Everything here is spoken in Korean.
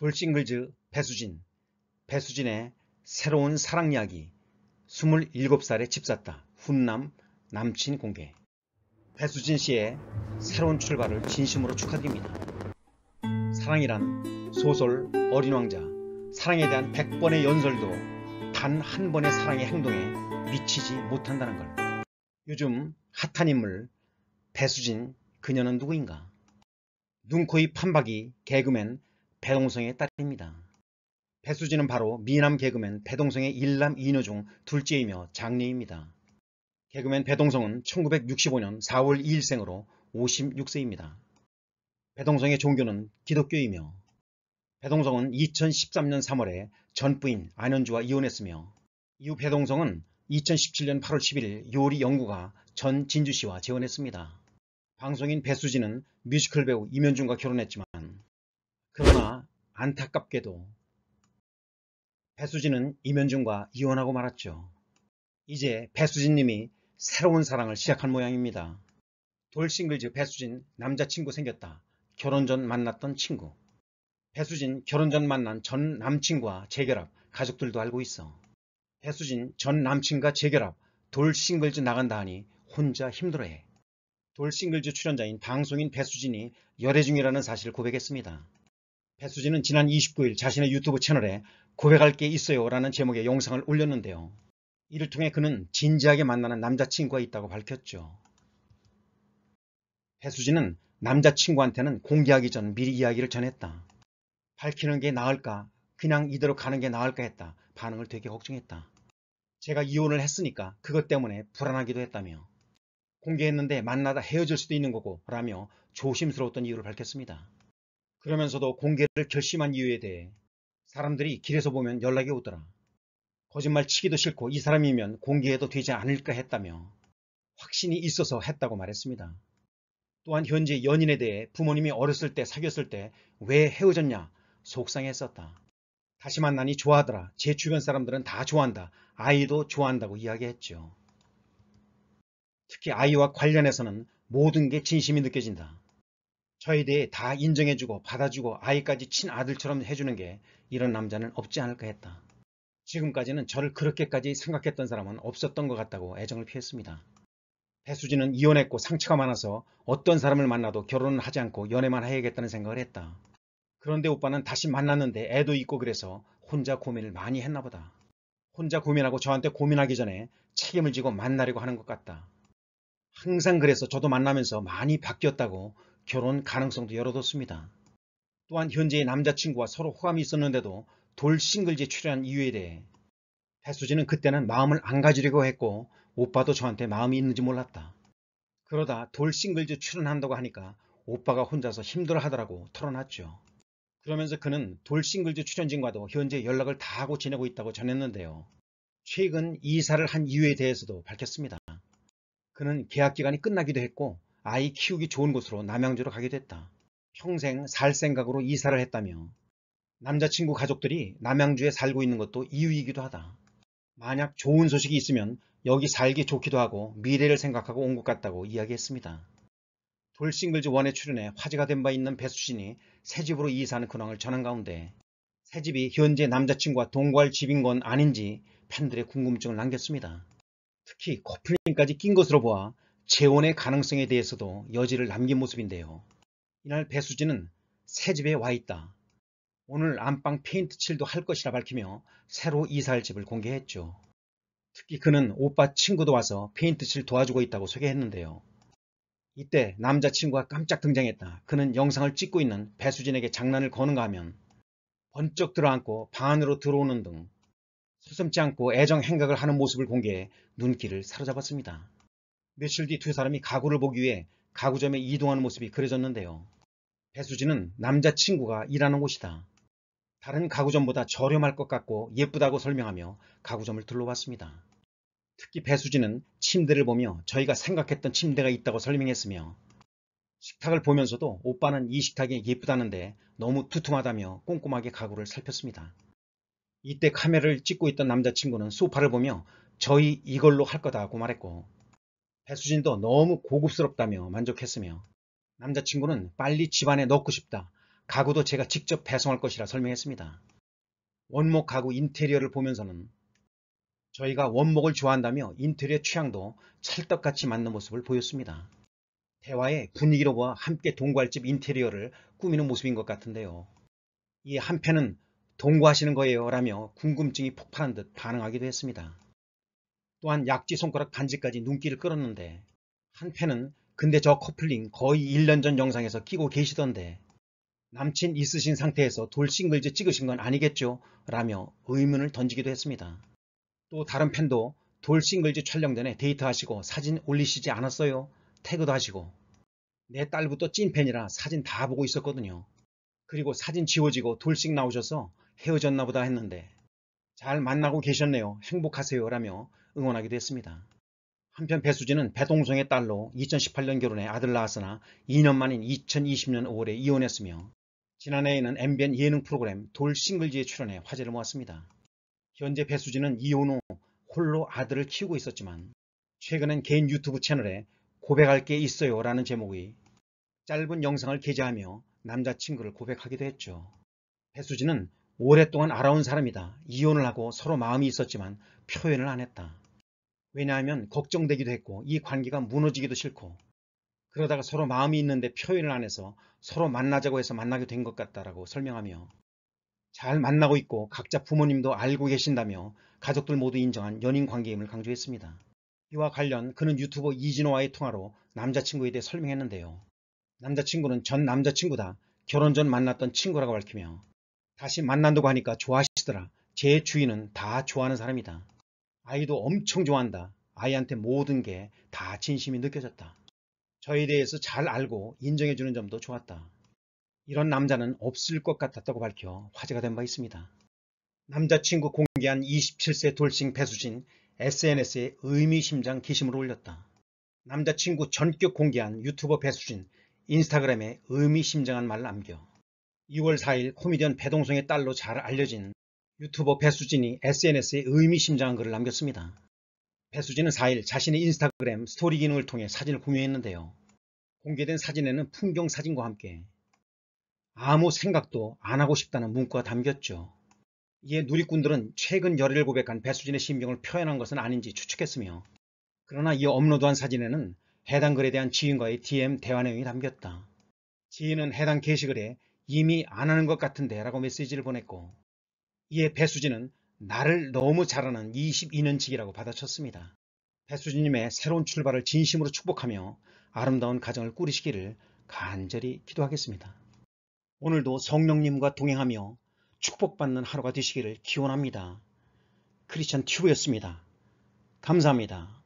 돌싱글즈 배수진, 배수진의 새로운 사랑 이야기 27살에 집샀다. 훈남 남친 공개 배수진 씨의 새로운 출발을 진심으로 축하드립니다. 사랑이란 소설 어린 왕자 사랑에 대한 100번의 연설도 단 한 번의 사랑의 행동에 미치지 못한다는 걸 요즘 핫한 인물 배수진 그녀는 누구인가 눈코입 판박이 개그맨 배동성의 딸입니다. 배수진은 바로 미남 개그맨 배동성의 일남 이녀중 둘째이며 장녀입니다. 개그맨 배동성은 1965년 4월 2일생으로 56세입니다. 배동성의 종교는 기독교이며 배동성은 2013년 3월에 전 부인 안현주와 이혼했으며 이후 배동성은 2017년 8월 11일 요리 연구가 전 진주씨와 재혼했습니다. 방송인 배수진은 뮤지컬 배우 임현준과 결혼했지만 그러나 안타깝게도 배수진은 이면중과 이혼하고 말았죠. 이제 배수진님이 새로운 사랑을 시작한 모양입니다. 돌싱글즈 배수진 남자친구 생겼다. 결혼 전 만났던 친구. 배수진 결혼 전 만난 전 남친과 재결합 가족들도 알고 있어. 배수진 전 남친과 재결합 돌싱글즈 나간다 하니 혼자 힘들어해. 돌싱글즈 출연자인 방송인 배수진이 열애 중이라는 사실을 고백했습니다. 배수진은 지난 29일 자신의 유튜브 채널에 고백할 게 있어요 라는 제목의 영상을 올렸는데요. 이를 통해 그는 진지하게 만나는 남자친구가 있다고 밝혔죠. 배수진은 남자친구한테는 공개하기 전 미리 이야기를 전했다. 밝히는 게 나을까? 그냥 이대로 가는 게 나을까 했다. 반응을 되게 걱정했다. 제가 이혼을 했으니까 그것 때문에 불안하기도 했다며 공개했는데 만나다 헤어질 수도 있는 거고 라며 조심스러웠던 이유를 밝혔습니다. 그러면서도 공개를 결심한 이유에 대해 사람들이 길에서 보면 연락이 오더라. 거짓말 치기도 싫고 이 사람이면 공개해도 되지 않을까 했다며 확신이 있어서 했다고 말했습니다. 또한 현재 연인에 대해 부모님이 어렸을 때 사귀었을 때 왜 헤어졌냐 속상했었다. 다시 만나니 좋아하더라. 제 주변 사람들은 다 좋아한다. 아이도 좋아한다고 이야기했죠. 특히 아이와 관련해서는 모든 게 진심이 느껴진다. 저에 대해 다 인정해주고 받아주고 아이까지 친아들처럼 해주는 게 이런 남자는 없지 않을까 했다. 지금까지는 저를 그렇게까지 생각했던 사람은 없었던 것 같다고 애정을 피했습니다. 배수진은 이혼했고 상처가 많아서 어떤 사람을 만나도 결혼을 하지 않고 연애만 해야겠다는 생각을 했다. 그런데 오빠는 다시 만났는데 애도 있고 그래서 혼자 고민을 많이 했나 보다. 혼자 고민하고 저한테 고민하기 전에 책임을 지고 만나려고 하는 것 같다. 항상 그래서 저도 만나면서 많이 바뀌었다고 결혼 가능성도 열어뒀습니다. 또한 현재의 남자친구와 서로 호감이 있었는데도 돌 싱글즈에 출연한 이유에 대해 배수진은 그때는 마음을 안 가지려고 했고 오빠도 저한테 마음이 있는지 몰랐다. 그러다 돌 싱글즈 출연한다고 하니까 오빠가 혼자서 힘들어하더라고 털어놨죠. 그러면서 그는 돌 싱글즈 출연진과도 현재 연락을 다 하고 지내고 있다고 전했는데요. 최근 이사를 한 이유에 대해서도 밝혔습니다. 그는 계약 기간이 끝나기도 했고 아이 키우기 좋은 곳으로 남양주로 가게 됐다. 평생 살 생각으로 이사를 했다며 남자친구 가족들이 남양주에 살고 있는 것도 이유이기도 하다. 만약 좋은 소식이 있으면 여기 살기 좋기도 하고 미래를 생각하고 온 것 같다고 이야기했습니다. 돌싱글즈 1에 출연해 화제가 된 바 있는 배수진이 새 집으로 이사하는 근황을 전한 가운데 새 집이 현재 남자친구와 동거할 집인 건 아닌지 팬들의 궁금증을 남겼습니다. 특히 커플링까지 낀 것으로 보아 재혼의 가능성에 대해서도 여지를 남긴 모습인데요. 이날 배수진은 새 집에 와 있다. 오늘 안방 페인트 칠도 할 것이라 밝히며 새로 이사할 집을 공개했죠. 특히 그는 오빠 친구도 와서 페인트 칠 도와주고 있다고 소개했는데요. 이때 남자친구가 깜짝 등장했다. 그는 영상을 찍고 있는 배수진에게 장난을 거는가 하면 번쩍 들어앉고 방 안으로 들어오는 등 서슴지 않고 애정 행각을 하는 모습을 공개해 눈길을 사로잡았습니다. 며칠 뒤 두 사람이 가구를 보기 위해 가구점에 이동하는 모습이 그려졌는데요. 배수진은 남자친구가 일하는 곳이다. 다른 가구점보다 저렴할 것 같고 예쁘다고 설명하며 가구점을 둘러봤습니다. 특히 배수진은 침대를 보며 저희가 생각했던 침대가 있다고 설명했으며 식탁을 보면서도 오빠는 이 식탁이 예쁘다는데 너무 두툼하다며 꼼꼼하게 가구를 살폈습니다. 이때 카메라를 찍고 있던 남자친구는 소파를 보며 저희 이걸로 할 거다고 말했고 배수진도 너무 고급스럽다며 만족했으며 남자친구는 빨리 집안에 넣고 싶다. 가구도 제가 직접 배송할 것이라 설명했습니다. 원목 가구 인테리어를 보면서는 저희가 원목을 좋아한다며 인테리어 취향도 찰떡같이 맞는 모습을 보였습니다. 대화의 분위기로 보아 함께 동구할집 인테리어를 꾸미는 모습인 것 같은데요. 이 한편은 동구하시는 거예요 라며 궁금증이 폭발한 듯 반응하기도 했습니다. 또한 약지 손가락 반지까지 눈길을 끌었는데 한팬은 근데 저 커플링 거의 1년 전 영상에서 끼고 계시던데 남친 있으신 상태에서 돌싱글즈 찍으신 건 아니겠죠? 라며 의문을 던지기도 했습니다. 또 다른 팬도 돌싱글즈 촬영 전에 데이트하시고 사진 올리시지 않았어요? 태그도 하시고 내 딸부터 찐팬이라 사진 다 보고 있었거든요. 그리고 사진 지워지고 돌싱 나오셔서 헤어졌나 보다 했는데 잘 만나고 계셨네요. 행복하세요. 라며 응원하기도 했습니다. 한편 배수진은 배동성의 딸로 2018년 결혼해 아들 낳았으나 2년 만인 2020년 5월에 이혼했으며 지난해에는 MBN 예능 프로그램 돌싱글지에 출연해 화제를 모았습니다. 현재 배수진은 이혼 후 홀로 아들을 키우고 있었지만 최근엔 개인 유튜브 채널에 고백할 게 있어요 라는 제목의 짧은 영상을 게재하며 남자친구를 고백하기도 했죠. 배수진은 오랫동안 알아온 사람이다. 이혼을 하고 서로 마음이 있었지만 표현을 안 했다. 왜냐하면 걱정되기도 했고 이 관계가 무너지기도 싫고 그러다가 서로 마음이 있는데 표현을 안 해서 서로 만나자고 해서 만나게 된 것 같다라고 설명하며 잘 만나고 있고 각자 부모님도 알고 계신다며 가족들 모두 인정한 연인 관계임을 강조했습니다. 이와 관련 그는 유튜버 이진호와의 통화로 남자친구에 대해 설명했는데요. 남자친구는 전 남자친구다. 결혼 전 만났던 친구라고 밝히며 다시 만난다고 하니까 좋아하시더라. 제 주인은 다 좋아하는 사람이다. 아이도 엄청 좋아한다. 아이한테 모든 게 다 진심이 느껴졌다. 저에 대해서 잘 알고 인정해주는 점도 좋았다. 이런 남자는 없을 것 같았다고 밝혀 화제가 된 바 있습니다. 남자친구 공개한 27세 돌싱 배수진 SNS에 의미심장 기심을 올렸다. 남자친구 전격 공개한 유튜버 배수진 인스타그램에 의미심장한 말을 남겨 2월 4일 코미디언 배동성의 딸로 잘 알려진 유튜버 배수진이 SNS에 의미심장한 글을 남겼습니다. 배수진은 4일 자신의 인스타그램 스토리 기능을 통해 사진을 공유했는데요. 공개된 사진에는 풍경 사진과 함께 아무 생각도 안 하고 싶다는 문구가 담겼죠. 이에 누리꾼들은 최근 열의를 고백한 배수진의 심경을 표현한 것은 아닌지 추측했으며 그러나 이 업로드한 사진에는 해당 글에 대한 지인과의 DM 대화 내용이 담겼다. 지인은 해당 게시글에 이미 안 하는 것 같은데 라고 메시지를 보냈고 이에 배수진은 나를 너무 잘하는 22년치기라고 받아쳤습니다. 배수진님의 새로운 출발을 진심으로 축복하며 아름다운 가정을 꾸리시기를 간절히 기도하겠습니다. 오늘도 성령님과 동행하며 축복받는 하루가 되시기를 기원합니다. 크리스천 튜브였습니다. 감사합니다.